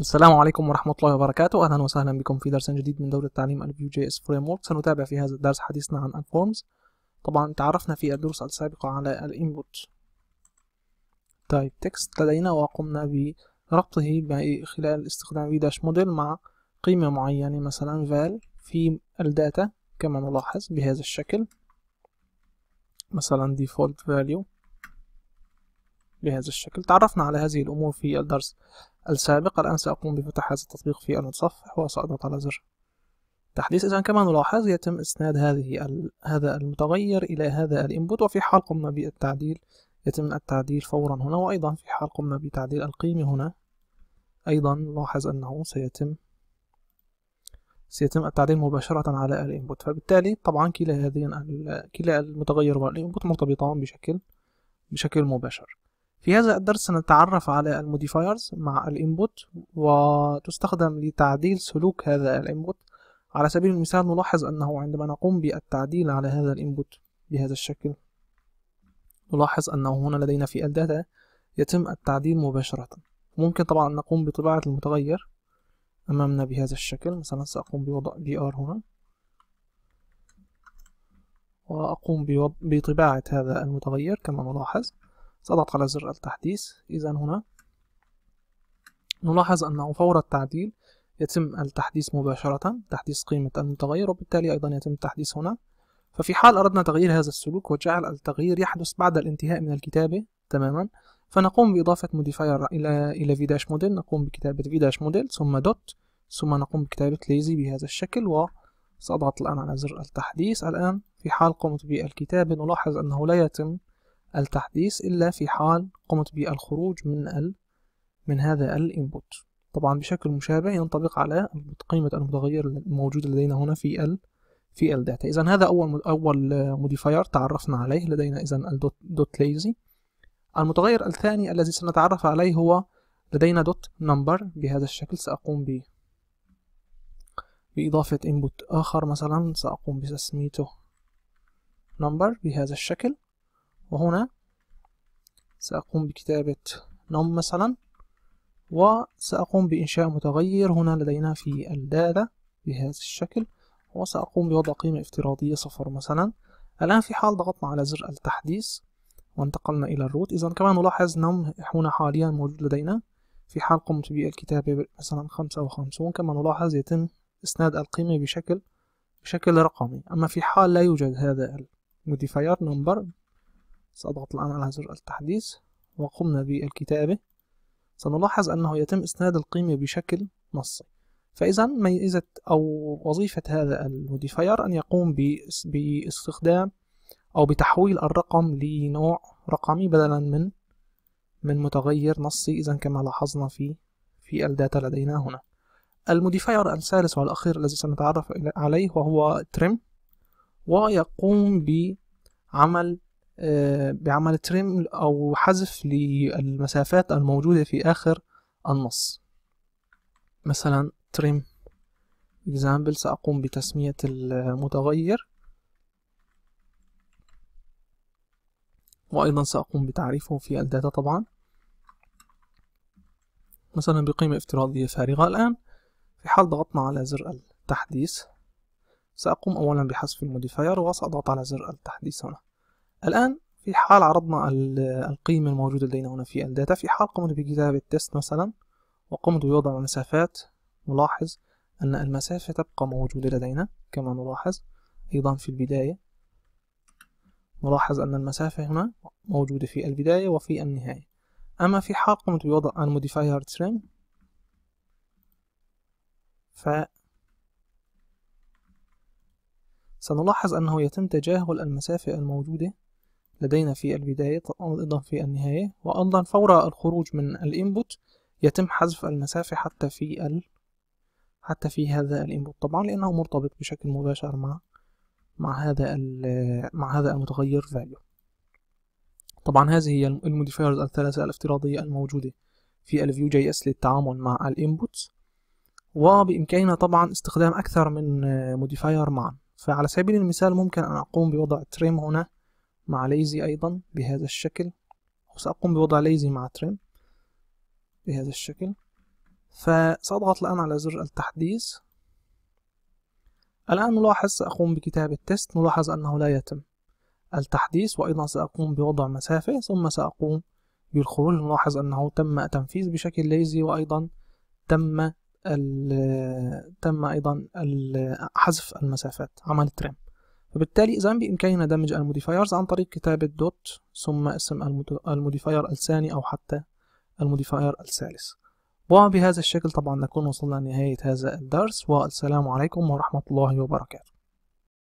السلام عليكم ورحمة الله وبركاته أهلا وسهلا بكم في درس جديد من دورة تعليم الـ Vue.js Framework سنتابع في هذا الدرس حديثنا عن Forms طبعا تعرفنا في الدروس السابقة على الـ Input Type طيب، Text لدينا وقمنا بربطه خلال استخدام V- Model مع قيمة معينة مثلا val في الداتا كما نلاحظ بهذا الشكل مثلا default value بهذا الشكل تعرفنا على هذه الأمور في الدرس السابق الآن سأقوم بفتح هذا التطبيق في المتصفح وسأضغط على زر تحديث إذا كما نلاحظ يتم إسناد هذه هذا المتغير إلى هذا الإنبوت وفي حال قمنا بالتعديل يتم التعديل فورا هنا وأيضا في حال قمنا بتعديل القيمة هنا أيضا لاحظ أنه سيتم سيتم التعديل مباشرة على الانبوت فبالتالي طبعا كلا هذين كلا المتغير والانبوت مرتبطان بشكل بشكل مباشر في هذا الدرس نتعرف على الموديفايرز مع الانبوت وتستخدم لتعديل سلوك هذا الانبوت على سبيل المثال نلاحظ أنه عندما نقوم بالتعديل على هذا الانبوت بهذا الشكل نلاحظ أنه هنا لدينا في الداتا يتم التعديل مباشرة ممكن طبعا نقوم بطباعة المتغير أمامنا بهذا الشكل مثلا سأقوم بوضع br هنا وأقوم بطباعة هذا المتغير كما نلاحظ سأضغط على زر التحديث إذا هنا نلاحظ أنه فور التعديل يتم التحديث مباشرة تحديث قيمة المتغير وبالتالي أيضا يتم التحديث هنا ففي حال أردنا تغيير هذا السلوك وجعل التغيير يحدث بعد الانتهاء من الكتابة تماما فنقوم بإضافة موديفاير إلى إلى في داش موديل نقوم بكتابة في داش موديل ثم دوت ثم نقوم بكتابة ليزي بهذا الشكل وسأضغط الآن على زر التحديث الآن في حال قمت بالكتابة نلاحظ أنه لا يتم التحديث إلا في حال قمت بالخروج من ال من هذا الانبوت طبعا بشكل مشابه ينطبق على قيمة المتغير الموجود لدينا هنا في ال في الداتا إذا هذا أول أول موديفاير تعرفنا عليه لدينا إذا الدوت دوت ليزي المتغير الثاني الذي سنتعرف عليه هو لدينا دوت نمبر بهذا الشكل سأقوم ب بإضافة input آخر مثلا سأقوم بتسميته number بهذا الشكل وهنا سأقوم بكتابة نم مثلا وسأقوم بإنشاء متغير هنا لدينا في الدالة بهذا الشكل وسأقوم بوضع قيمة افتراضية صفر مثلا الآن في حال ضغطنا على زر التحديث وانتقلنا إلى الروت إذا كما نلاحظ نم هنا حاليا موجود لدينا في حال قمت بالكتابة مثلا خمسة وخمسون كما نلاحظ يتم إسناد القيمة بشكل بشكل رقمي أما في حال لا يوجد هذا الموديفاير نمبر سأضغط الآن على زر التحديث وقمنا بالكتابة سنلاحظ أنه يتم إسناد القيمة بشكل نصي فإذا ميزة أو وظيفة هذا الموديفاير أن يقوم باستخدام أو بتحويل الرقم لنوع رقمي بدلا من من متغير نصي إذا كما لاحظنا في في الداتا لدينا هنا الموديفاير الثالث والأخير الذي سنتعرف عليه وهو trim ويقوم بعمل بعمل تريم أو حذف للمسافات الموجودة في آخر النص مثلا تريم example سأقوم بتسمية المتغير وأيضا سأقوم بتعريفه في الداتا طبعا مثلا بقيمة افتراضية فارغة الآن في حال ضغطنا على زر التحديث سأقوم أولا بحذف الموديفاير وسأضغط على زر التحديث هنا الآن في حال عرضنا القيمة الموجودة لدينا هنا في الداتا في حال قمت بكتابة تيست مثلا وقمت بوضع مسافات نلاحظ أن المسافة تبقى موجودة لدينا كما نلاحظ أيضا في البداية نلاحظ أن المسافة هنا موجودة في البداية وفي النهاية أما في حال قمت بوضع الموديفاير ترين ف سنلاحظ أنه يتم تجاهل المسافة الموجودة لدينا في البداية أيضا في النهاية وأيضا فور الخروج من الإنبوت يتم حذف المسافة حتى في ال حتى في هذا الإنبوت طبعا لأنه مرتبط بشكل مباشر مع مع هذا مع هذا المتغير value طبعا هذه هي الموديفايرز الثلاثة الافتراضية الموجودة في الفيو جي اس للتعامل مع الانبوت وبإمكاننا طبعا استخدام أكثر من موديفاير معا فعلى سبيل المثال ممكن أن أقوم بوضع تريم هنا مع ليزي أيضا بهذا الشكل وسأقوم بوضع ليزي مع تريم بهذا الشكل فسأضغط الآن على زر التحديث الآن نلاحظ سأقوم بكتابة تيست نلاحظ أنه لا يتم التحديث وأيضا سأقوم بوضع مسافة ثم سأقوم بالخروج نلاحظ أنه تم تنفيذ بشكل ليزي وأيضا تم تم أيضا حذف المسافات عمل تريم فبالتالي إذا بإمكاننا دمج الموديفايرز عن طريق كتابة دوت ثم اسم الموديفاير الثاني أو حتى الموديفاير الثالث وبهذا الشكل طبعا نكون وصلنا لنهاية هذا الدرس والسلام عليكم ورحمة الله وبركاته